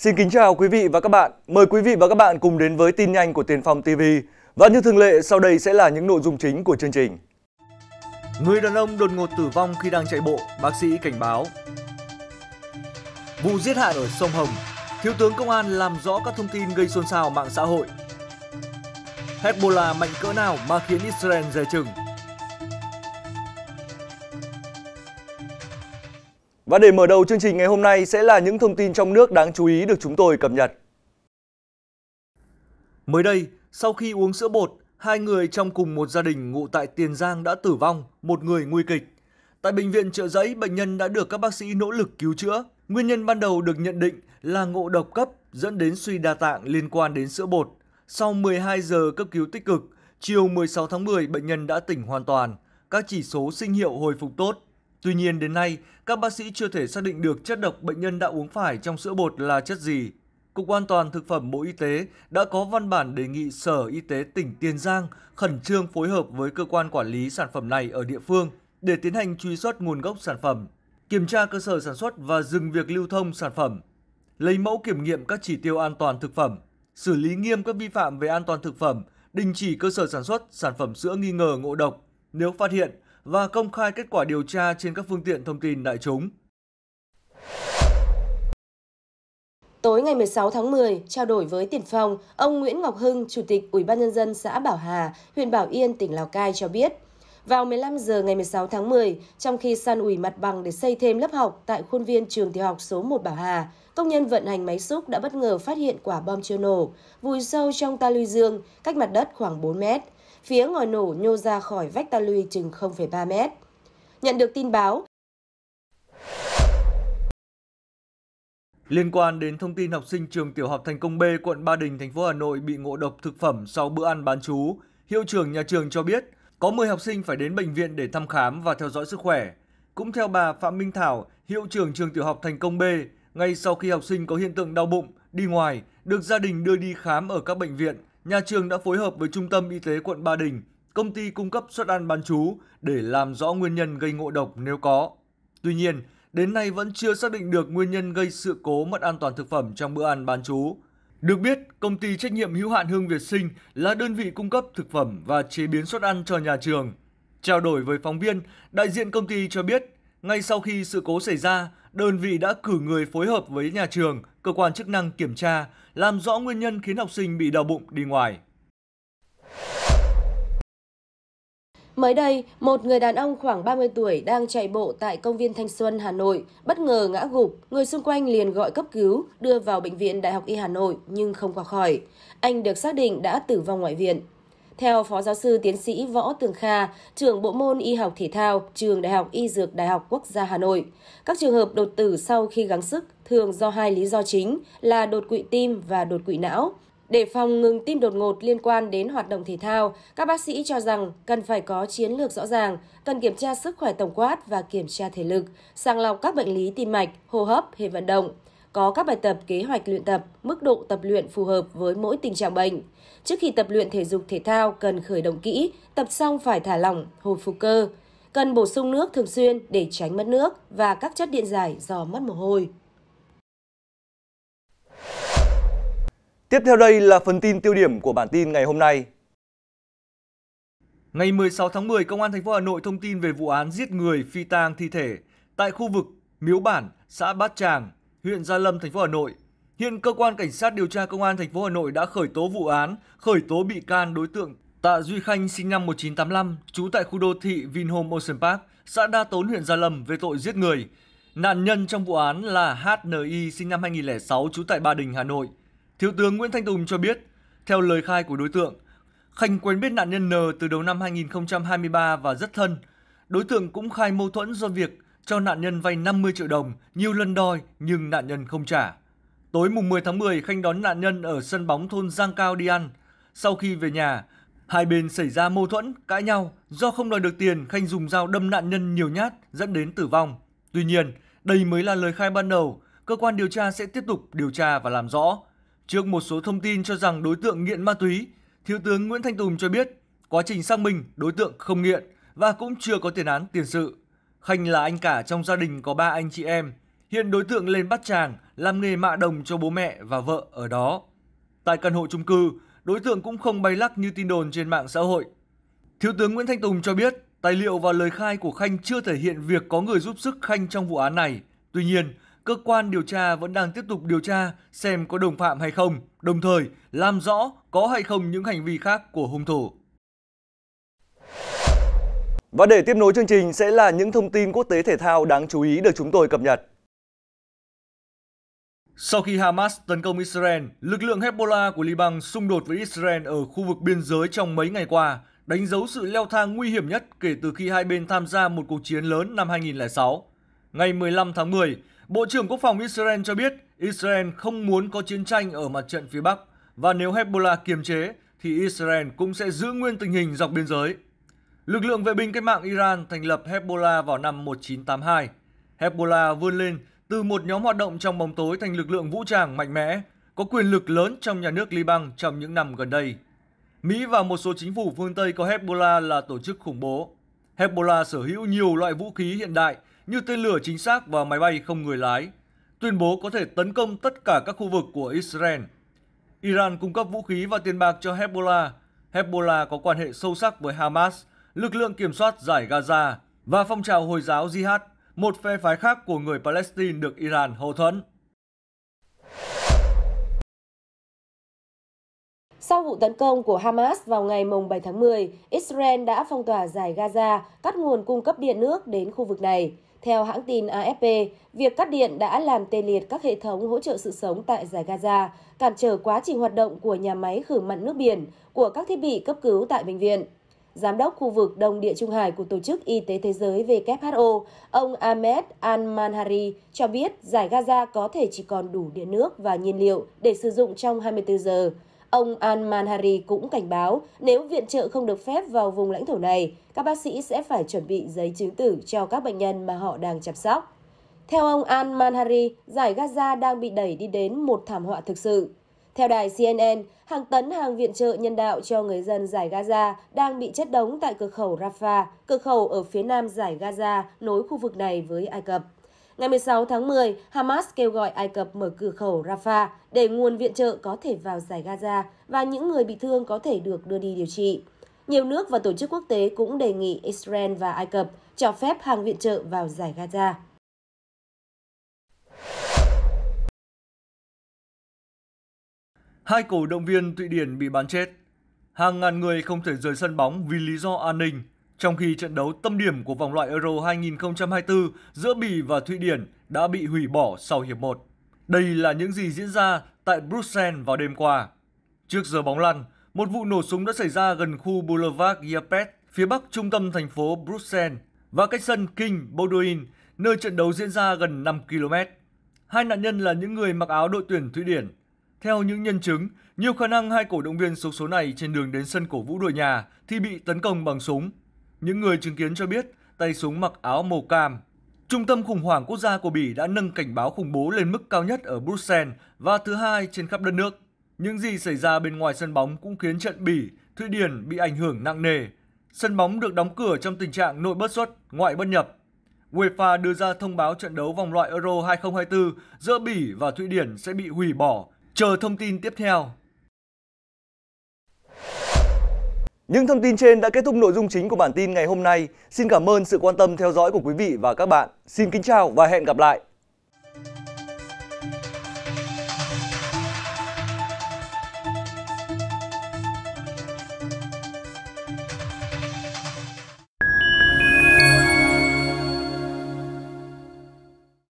Xin kính chào quý vị và các bạn. Mời quý vị và các bạn cùng đến với tin nhanh của Tiền Phong TV. Và như thường lệ, sau đây sẽ là những nội dung chính của chương trình. Người đàn ông đột ngột tử vong khi đang chạy bộ, bác sĩ cảnh báo. Vụ giết hại ở sông Hồng, Thiếu tướng Công an làm rõ các thông tin gây xôn xao mạng xã hội. Hezbollah mạnh cỡ nào mà khiến Israel dè chừng Và để mở đầu chương trình ngày hôm nay sẽ là những thông tin trong nước đáng chú ý được chúng tôi cập nhật. Mới đây, sau khi uống sữa bột, hai người trong cùng một gia đình ngụ tại Tiền Giang đã tử vong, một người nguy kịch. Tại bệnh viện Trợ Giấy, bệnh nhân đã được các bác sĩ nỗ lực cứu chữa. Nguyên nhân ban đầu được nhận định là ngộ độc cấp dẫn đến suy đa tạng liên quan đến sữa bột. Sau 12 giờ cấp cứu tích cực, chiều 16 tháng 10 bệnh nhân đã tỉnh hoàn toàn, các chỉ số sinh hiệu hồi phục tốt. Tuy nhiên đến nay, các bác sĩ chưa thể xác định được chất độc bệnh nhân đã uống phải trong sữa bột là chất gì. Cục An toàn Thực phẩm Bộ Y tế đã có văn bản đề nghị Sở Y tế tỉnh Tiền Giang khẩn trương phối hợp với cơ quan quản lý sản phẩm này ở địa phương để tiến hành truy xuất nguồn gốc sản phẩm, kiểm tra cơ sở sản xuất và dừng việc lưu thông sản phẩm, lấy mẫu kiểm nghiệm các chỉ tiêu an toàn thực phẩm, xử lý nghiêm các vi phạm về an toàn thực phẩm, đình chỉ cơ sở sản xuất sản phẩm sữa nghi ngờ ngộ độc nếu phát hiện và công khai kết quả điều tra trên các phương tiện thông tin đại chúng. Tối ngày 16 tháng 10, trao đổi với Tiền Phong, ông Nguyễn Ngọc Hưng, Chủ tịch Ủy ban Nhân dân xã Bảo Hà, huyện Bảo Yên, tỉnh Lào Cai cho biết, vào 15 giờ ngày 16 tháng 10, trong khi san ủi mặt bằng để xây thêm lớp học tại khuôn viên trường tiểu học số 1 Bảo Hà, công nhân vận hành máy xúc đã bất ngờ phát hiện quả bom chưa nổ, vùi sâu trong ta luy dương, cách mặt đất khoảng 4 mét phía ngòi nổ nhô ra khỏi vách ta lui chừng 0,3 mét. Nhận được tin báo, Liên quan đến thông tin học sinh trường tiểu học Thành Công B, quận Ba Đình, thành phố Hà Nội bị ngộ độc thực phẩm sau bữa ăn bán chú, hiệu trưởng nhà trường cho biết có 10 học sinh phải đến bệnh viện để thăm khám và theo dõi sức khỏe. Cũng theo bà Phạm Minh Thảo, hiệu trưởng trường tiểu học Thành Công B, ngay sau khi học sinh có hiện tượng đau bụng, đi ngoài, được gia đình đưa đi khám ở các bệnh viện nhà trường đã phối hợp với Trung tâm Y tế quận Ba Đình, công ty cung cấp suất ăn bán chú để làm rõ nguyên nhân gây ngộ độc nếu có. Tuy nhiên, đến nay vẫn chưa xác định được nguyên nhân gây sự cố mất an toàn thực phẩm trong bữa ăn bán chú. Được biết, công ty trách nhiệm hữu hạn Hương Việt Sinh là đơn vị cung cấp thực phẩm và chế biến suất ăn cho nhà trường. Trao đổi với phóng viên, đại diện công ty cho biết, ngay sau khi sự cố xảy ra, đơn vị đã cử người phối hợp với nhà trường, cơ quan chức năng kiểm tra, làm rõ nguyên nhân khiến học sinh bị đau bụng đi ngoài. Mới đây, một người đàn ông khoảng 30 tuổi đang chạy bộ tại công viên Thanh Xuân, Hà Nội, bất ngờ ngã gục, người xung quanh liền gọi cấp cứu, đưa vào bệnh viện Đại học Y Hà Nội nhưng không qua khỏi. Anh được xác định đã tử vong ngoại viện. Theo Phó Giáo sư Tiến sĩ Võ Tường Kha, trưởng bộ môn Y học thể thao, trường Đại học Y Dược Đại học Quốc gia Hà Nội, các trường hợp đột tử sau khi gắng sức thường do hai lý do chính là đột quỵ tim và đột quỵ não. Để phòng ngừng tim đột ngột liên quan đến hoạt động thể thao, các bác sĩ cho rằng cần phải có chiến lược rõ ràng, cần kiểm tra sức khỏe tổng quát và kiểm tra thể lực, sàng lọc các bệnh lý tim mạch, hô hấp, hệ vận động có các bài tập kế hoạch luyện tập, mức độ tập luyện phù hợp với mỗi tình trạng bệnh. Trước khi tập luyện thể dục thể thao cần khởi động kỹ, tập xong phải thả lỏng, hồi phục cơ. Cần bổ sung nước thường xuyên để tránh mất nước và các chất điện giải do mất mồ hôi. Tiếp theo đây là phần tin tiêu điểm của bản tin ngày hôm nay. Ngày 16 tháng 10, Công an thành phố Hà Nội thông tin về vụ án giết người phi tang thi thể tại khu vực Miếu Bản, xã Bát Tràng, huyện Gia Lâm, thành phố Hà Nội. Hiện cơ quan cảnh sát điều tra công an thành phố Hà Nội đã khởi tố vụ án, khởi tố bị can đối tượng Tạ Duy Khanh sinh năm 1985, trú tại khu đô thị Vinhome Ocean Park, xã Đa Tốn, huyện Gia Lâm về tội giết người. Nạn nhân trong vụ án là HNI sinh năm 2006 trú tại Ba Đình, Hà Nội. Thiếu tướng Nguyễn Thanh Tùng cho biết, theo lời khai của đối tượng, Khanh quen biết nạn nhân N từ đầu năm 2023 và rất thân. Đối tượng cũng khai mâu thuẫn do việc cho nạn nhân vay 50 triệu đồng, nhiều lần đòi nhưng nạn nhân không trả. Tối mùng 10 tháng 10, Khanh đón nạn nhân ở sân bóng thôn Giang Cao đi ăn. Sau khi về nhà, hai bên xảy ra mâu thuẫn, cãi nhau. Do không đòi được tiền, Khanh dùng dao đâm nạn nhân nhiều nhát dẫn đến tử vong. Tuy nhiên, đây mới là lời khai ban đầu, cơ quan điều tra sẽ tiếp tục điều tra và làm rõ. Trước một số thông tin cho rằng đối tượng nghiện ma túy, Thiếu tướng Nguyễn Thanh Tùng cho biết, quá trình xác minh đối tượng không nghiện và cũng chưa có tiền án tiền sự. Khanh là anh cả trong gia đình có ba anh chị em. Hiện đối tượng lên bắt chàng làm nghề mạ đồng cho bố mẹ và vợ ở đó. Tại căn hộ chung cư, đối tượng cũng không bay lắc như tin đồn trên mạng xã hội. Thiếu tướng Nguyễn Thanh Tùng cho biết, tài liệu và lời khai của Khanh chưa thể hiện việc có người giúp sức Khanh trong vụ án này. Tuy nhiên, cơ quan điều tra vẫn đang tiếp tục điều tra xem có đồng phạm hay không, đồng thời làm rõ có hay không những hành vi khác của hung thủ. Và để tiếp nối chương trình sẽ là những thông tin quốc tế thể thao đáng chú ý được chúng tôi cập nhật. Sau khi Hamas tấn công Israel, lực lượng Hezbollah của Liban xung đột với Israel ở khu vực biên giới trong mấy ngày qua, đánh dấu sự leo thang nguy hiểm nhất kể từ khi hai bên tham gia một cuộc chiến lớn năm 2006. Ngày 15 tháng 10, Bộ trưởng Quốc phòng Israel cho biết Israel không muốn có chiến tranh ở mặt trận phía Bắc và nếu Hezbollah kiềm chế thì Israel cũng sẽ giữ nguyên tình hình dọc biên giới. Lực lượng vệ binh cách mạng Iran thành lập Hezbollah vào năm 1982. Hezbollah vươn lên từ một nhóm hoạt động trong bóng tối thành lực lượng vũ trang mạnh mẽ, có quyền lực lớn trong nhà nước Liban trong những năm gần đây. Mỹ và một số chính phủ phương Tây coi Hezbollah là tổ chức khủng bố. Hezbollah sở hữu nhiều loại vũ khí hiện đại như tên lửa chính xác và máy bay không người lái, tuyên bố có thể tấn công tất cả các khu vực của Israel. Iran cung cấp vũ khí và tiền bạc cho Hezbollah. Hezbollah có quan hệ sâu sắc với Hamas – lực lượng kiểm soát giải Gaza và phong trào Hồi giáo Jihad, một phe phái khác của người Palestine được Iran hậu thuẫn. Sau vụ tấn công của Hamas vào ngày 7 tháng 10, Israel đã phong tỏa giải Gaza, cắt nguồn cung cấp điện nước đến khu vực này. Theo hãng tin AFP, việc cắt điện đã làm tê liệt các hệ thống hỗ trợ sự sống tại giải Gaza, cản trở quá trình hoạt động của nhà máy khử mặn nước biển, của các thiết bị cấp cứu tại bệnh viện giám đốc khu vực Đông Địa Trung Hải của Tổ chức Y tế Thế giới WHO, ông Ahmed Al-Manhari cho biết giải Gaza có thể chỉ còn đủ điện nước và nhiên liệu để sử dụng trong 24 giờ. Ông Al-Manhari cũng cảnh báo nếu viện trợ không được phép vào vùng lãnh thổ này, các bác sĩ sẽ phải chuẩn bị giấy chứng tử cho các bệnh nhân mà họ đang chăm sóc. Theo ông Al-Manhari, giải Gaza đang bị đẩy đi đến một thảm họa thực sự. Theo đài CNN, hàng tấn hàng viện trợ nhân đạo cho người dân giải Gaza đang bị chất đống tại cửa khẩu Rafah, cửa khẩu ở phía nam giải Gaza nối khu vực này với Ai Cập. Ngày 16 tháng 10, Hamas kêu gọi Ai Cập mở cửa khẩu Rafah để nguồn viện trợ có thể vào giải Gaza và những người bị thương có thể được đưa đi điều trị. Nhiều nước và tổ chức quốc tế cũng đề nghị Israel và Ai Cập cho phép hàng viện trợ vào giải Gaza. Hai cổ động viên Thụy Điển bị bắn chết. Hàng ngàn người không thể rời sân bóng vì lý do an ninh, trong khi trận đấu tâm điểm của vòng loại Euro 2024 giữa Bỉ và Thụy Điển đã bị hủy bỏ sau hiệp 1. Đây là những gì diễn ra tại Bruxelles vào đêm qua. Trước giờ bóng lăn, một vụ nổ súng đã xảy ra gần khu Boulevard Yapet, phía bắc trung tâm thành phố Bruxelles và cách sân King Baudouin, nơi trận đấu diễn ra gần 5 km. Hai nạn nhân là những người mặc áo đội tuyển Thụy Điển. Theo những nhân chứng, nhiều khả năng hai cổ động viên số số này trên đường đến sân cổ vũ đội nhà thì bị tấn công bằng súng. Những người chứng kiến cho biết tay súng mặc áo màu cam. Trung tâm khủng hoảng quốc gia của Bỉ đã nâng cảnh báo khủng bố lên mức cao nhất ở Bruxelles và thứ hai trên khắp đất nước. Những gì xảy ra bên ngoài sân bóng cũng khiến trận Bỉ, Thụy Điển bị ảnh hưởng nặng nề. Sân bóng được đóng cửa trong tình trạng nội bất xuất, ngoại bất nhập. UEFA đưa ra thông báo trận đấu vòng loại Euro 2024 giữa Bỉ và Thụy Điển sẽ bị hủy bỏ chờ thông tin tiếp theo. Những thông tin trên đã kết thúc nội dung chính của bản tin ngày hôm nay. Xin cảm ơn sự quan tâm theo dõi của quý vị và các bạn. Xin kính chào và hẹn gặp lại.